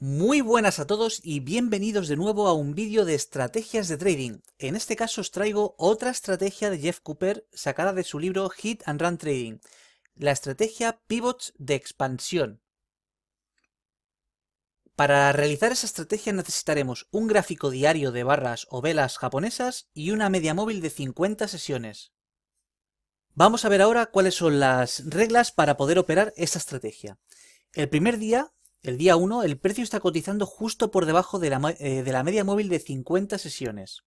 Muy buenas a todos y bienvenidos de nuevo a un vídeo de estrategias de trading. En este caso os traigo otra estrategia de Jeff Cooper sacada de su libro Hit and Run Trading, la estrategia Pivots de expansión. Para realizar esa estrategia necesitaremos un gráfico diario de barras o velas japonesas y una media móvil de 50 sesiones. Vamos a ver ahora cuáles son las reglas para poder operar esta estrategia. El primer día, el día 1, el precio está cotizando justo por debajo de la, eh, media móvil de 50 sesiones.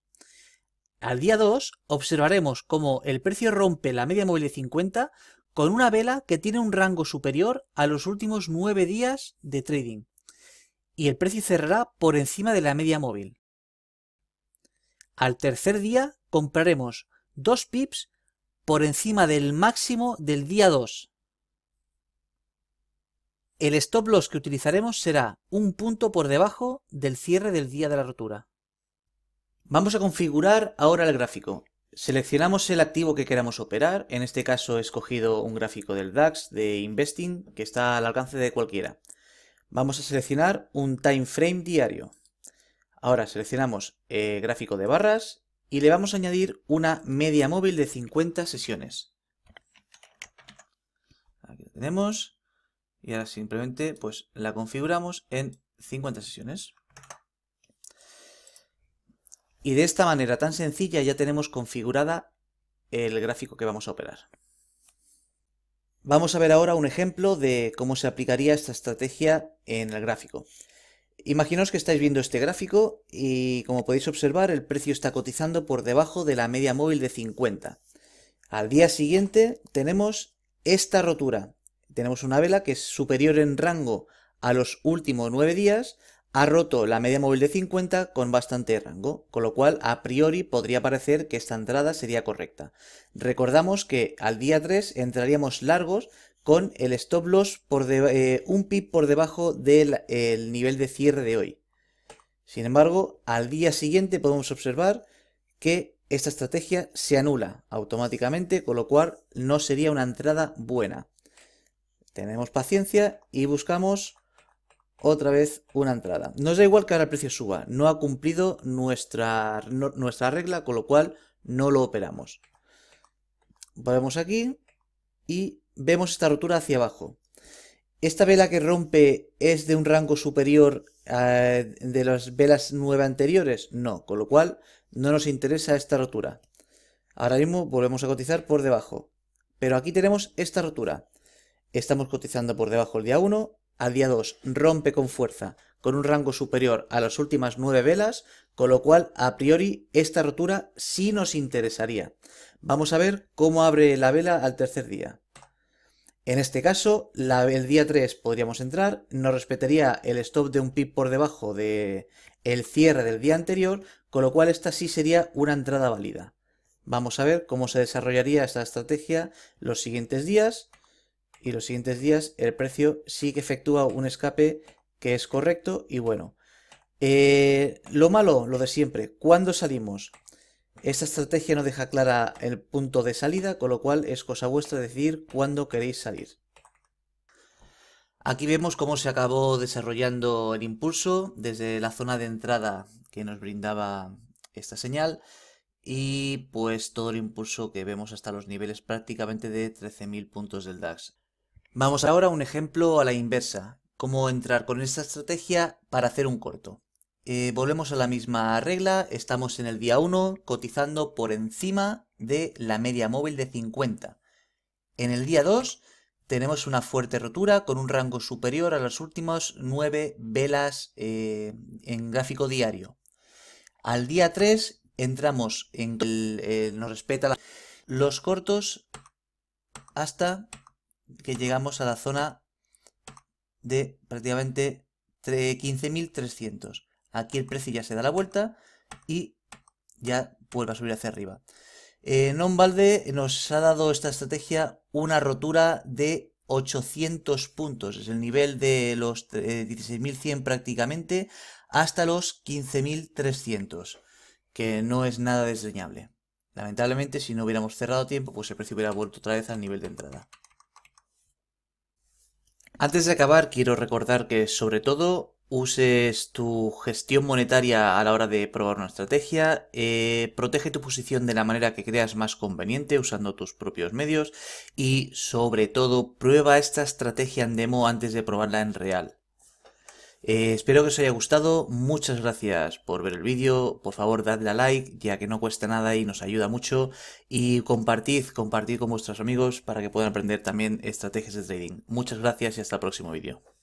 Al día 2 observaremos cómo el precio rompe la media móvil de 50 con una vela que tiene un rango superior a los últimos 9 días de trading y el precio cerrará por encima de la media móvil. Al tercer día compraremos dos pips por encima del máximo del día 2. El stop loss que utilizaremos será un punto por debajo del cierre del día de la rotura. Vamos a configurar ahora el gráfico. Seleccionamos el activo que queramos operar, en este caso he escogido un gráfico del DAX de Investing que está al alcance de cualquiera. Vamos a seleccionar un time frame diario. Ahora seleccionamos eh, gráfico de barras y le vamos a añadir una media móvil de 50 sesiones. Aquí lo tenemos. Y ahora simplemente pues la configuramos en 50 sesiones. Y de esta manera tan sencilla ya tenemos configurada el gráfico que vamos a operar. Vamos a ver ahora un ejemplo de cómo se aplicaría esta estrategia en el gráfico. Imaginaos que estáis viendo este gráfico y como podéis observar el precio está cotizando por debajo de la media móvil de 50. Al día siguiente tenemos esta rotura. Tenemos una vela que es superior en rango a los últimos 9 días, ha roto la media móvil de 50 con bastante rango, con lo cual a priori podría parecer que esta entrada sería correcta. Recordamos que al día 3 entraríamos largos con el stop loss por eh, un pip por debajo del nivel de cierre de hoy. Sin embargo, al día siguiente podemos observar que esta estrategia se anula automáticamente, con lo cual no sería una entrada buena. Tenemos paciencia y buscamos otra vez una entrada. Nos da igual que ahora el precio suba, no ha cumplido nuestra, nuestra regla, con lo cual no lo operamos. Volvemos aquí y vemos esta rotura hacia abajo. Esta vela que rompe es de un rango superior a de las velas nueve anteriores. No, con lo cual no nos interesa esta rotura. Ahora mismo volvemos a cotizar por debajo. Pero aquí tenemos esta rotura. Estamos cotizando por debajo el día 1, al día 2 rompe con fuerza con un rango superior a las últimas 9 velas, con lo cual a priori esta rotura sí nos interesaría. Vamos a ver cómo abre la vela al tercer día. En este caso, el día 3 podríamos entrar, nos respetaría el stop de un pip por debajo del el cierre del día anterior, con lo cual esta sí sería una entrada válida. Vamos a ver cómo se desarrollaría esta estrategia los siguientes días, y los siguientes días el precio sí que efectúa un escape que es correcto y bueno. Eh, lo malo, lo de siempre, ¿cuándo salimos? Esta estrategia no deja clara el punto de salida, con lo cual es cosa vuestra decidir cuándo queréis salir. Aquí vemos cómo se acabó desarrollando el impulso desde la zona de entrada que nos brindaba esta señal y pues todo el impulso que vemos hasta los niveles prácticamente de 13.000 puntos del DAX. Vamos ahora a un ejemplo a la inversa, cómo entrar con esta estrategia para hacer un corto. Eh, volvemos a la misma regla, estamos en el día 1 cotizando por encima de la media móvil de 50. En el día 2 tenemos una fuerte rotura con un rango superior a las últimas 9 velas eh, en gráfico diario. Al día 3 entramos en eh, nos respeta los cortos hasta que llegamos a la zona de prácticamente 15.300. Aquí el precio ya se da la vuelta y ya vuelve a subir hacia arriba. Eh, non balde nos ha dado esta estrategia una rotura de 800 puntos. Es el nivel de los 16.100 eh, prácticamente hasta los 15.300, que no es nada desdeñable. Lamentablemente, si no hubiéramos cerrado tiempo, pues el precio hubiera vuelto otra vez al nivel de entrada. Antes de acabar, quiero recordar que sobre todo uses tu gestión monetaria a la hora de probar una estrategia, eh, protege tu posición de la manera que creas más conveniente usando tus propios medios y sobre todo prueba esta estrategia en demo antes de probarla en real. Eh, espero que os haya gustado, muchas gracias por ver el vídeo, por favor dadle a like ya que no cuesta nada y nos ayuda mucho y compartid, compartid con vuestros amigos para que puedan aprender también estrategias de trading. Muchas gracias y hasta el próximo vídeo.